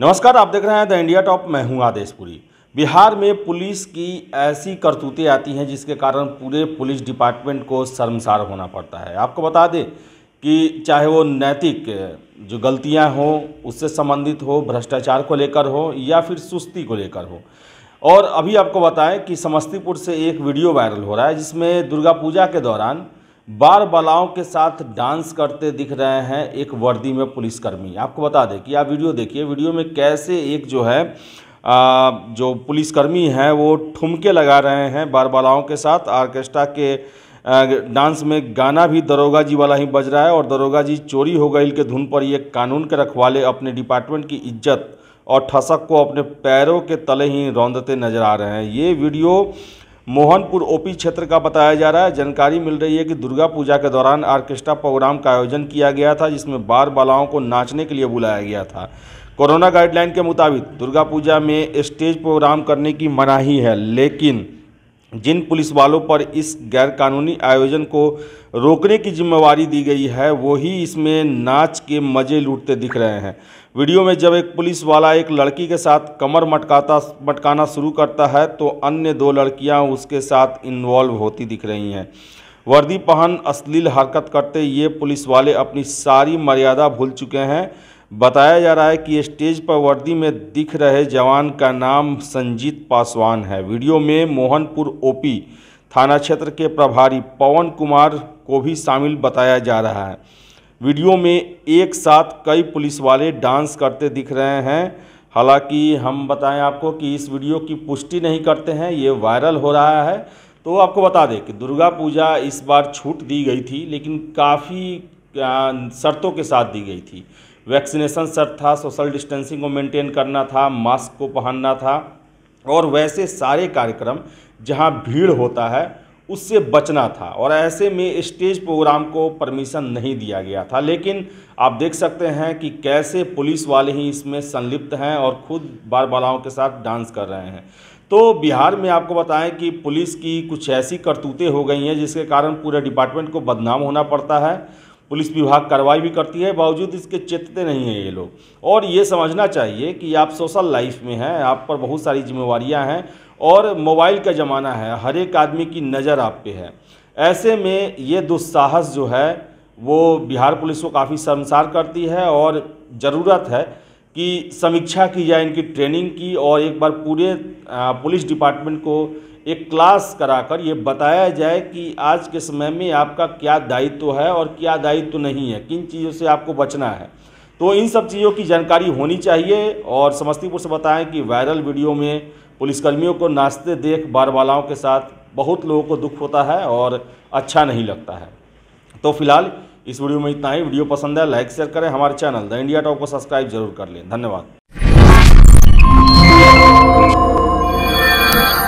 नमस्कार आप देख रहे हैं द इंडिया टॉप मैं हूं आदेशपुरी बिहार में पुलिस की ऐसी करतूतें आती हैं जिसके कारण पूरे पुलिस डिपार्टमेंट को शर्मसार होना पड़ता है आपको बता दें कि चाहे वो नैतिक जो गलतियां हों उससे संबंधित हो भ्रष्टाचार को लेकर हो या फिर सुस्ती को लेकर हो और अभी आपको बताएं कि समस्तीपुर से एक वीडियो वायरल हो रहा है जिसमें दुर्गा पूजा के दौरान बार बालाओं के साथ डांस करते दिख रहे हैं एक वर्दी में पुलिसकर्मी आपको बता दें कि आप वीडियो देखिए वीडियो में कैसे एक जो है आ, जो पुलिसकर्मी हैं वो ठुमके लगा रहे हैं बार बालाओं के साथ आर्केस्ट्रा के डांस में गाना भी दरोगा जी वाला ही बज रहा है और दरोगा जी चोरी हो गई के धुन पर ये कानून के रखवाले अपने डिपार्टमेंट की इज्जत और ठसक को अपने पैरों के तले ही रौंदते नजर आ रहे हैं ये वीडियो मोहनपुर ओपी क्षेत्र का बताया जा रहा है जानकारी मिल रही है कि दुर्गा पूजा के दौरान आर्केस्ट्रा प्रोग्राम का आयोजन किया गया था जिसमें बार बालाओं को नाचने के लिए बुलाया गया था कोरोना गाइडलाइन के मुताबिक दुर्गा पूजा में स्टेज प्रोग्राम करने की मनाही है लेकिन जिन पुलिस वालों पर इस गैरकानूनी आयोजन को रोकने की जिम्मेवारी दी गई है वो ही इसमें नाच के मज़े लूटते दिख रहे हैं वीडियो में जब एक पुलिस वाला एक लड़की के साथ कमर मटकाता मटकाना शुरू करता है तो अन्य दो लड़कियां उसके साथ इन्वॉल्व होती दिख रही हैं वर्दी पहन अश्लील हरकत करते ये पुलिस वाले अपनी सारी मर्यादा भूल चुके हैं बताया जा रहा है कि स्टेज पर वर्दी में दिख रहे जवान का नाम संजीत पासवान है वीडियो में मोहनपुर ओपी थाना क्षेत्र के प्रभारी पवन कुमार को भी शामिल बताया जा रहा है वीडियो में एक साथ कई पुलिस वाले डांस करते दिख रहे हैं हालांकि हम बताएं आपको कि इस वीडियो की पुष्टि नहीं करते हैं ये वायरल हो रहा है तो आपको बता दें कि दुर्गा पूजा इस बार छूट दी गई थी लेकिन काफ़ी शर्तों के साथ दी गई थी वैक्सीनेशन सर था सोशल डिस्टेंसिंग को मेंटेन करना था मास्क को पहनना था और वैसे सारे कार्यक्रम जहां भीड़ होता है उससे बचना था और ऐसे में स्टेज प्रोग्राम को परमिशन नहीं दिया गया था लेकिन आप देख सकते हैं कि कैसे पुलिस वाले ही इसमें संलिप्त हैं और खुद बार बालाओं के साथ डांस कर रहे हैं तो बिहार में आपको बताएं कि पुलिस की कुछ ऐसी करतूतें हो गई हैं जिसके कारण पूरे डिपार्टमेंट को बदनाम होना पड़ता है पुलिस विभाग कार्रवाई भी करती है बावजूद इसके चेतते नहीं हैं ये लोग और ये समझना चाहिए कि आप सोशल लाइफ में हैं आप पर बहुत सारी जिम्मेवारियाँ हैं और मोबाइल का ज़माना है हर एक आदमी की नज़र आप पे है ऐसे में ये दुस्साहस जो है वो बिहार पुलिस को काफ़ी शर्मसार करती है और ज़रूरत है की समीक्षा की जाए इनकी ट्रेनिंग की और एक बार पूरे पुलिस डिपार्टमेंट को एक क्लास कराकर ये बताया जाए कि आज के समय में आपका क्या दायित्व तो है और क्या दायित्व तो नहीं है किन चीज़ों से आपको बचना है तो इन सब चीज़ों की जानकारी होनी चाहिए और समस्तीपुर से बताएं कि वायरल वीडियो में पुलिसकर्मियों को नाश्ते देख बार वालाओं के साथ बहुत लोगों को दुख होता है और अच्छा नहीं लगता है तो फिलहाल इस वीडियो में इतना ही वीडियो पसंद है लाइक शेयर करें हमारे चैनल द इंडिया टॉप को सब्सक्राइब जरूर कर लें धन्यवाद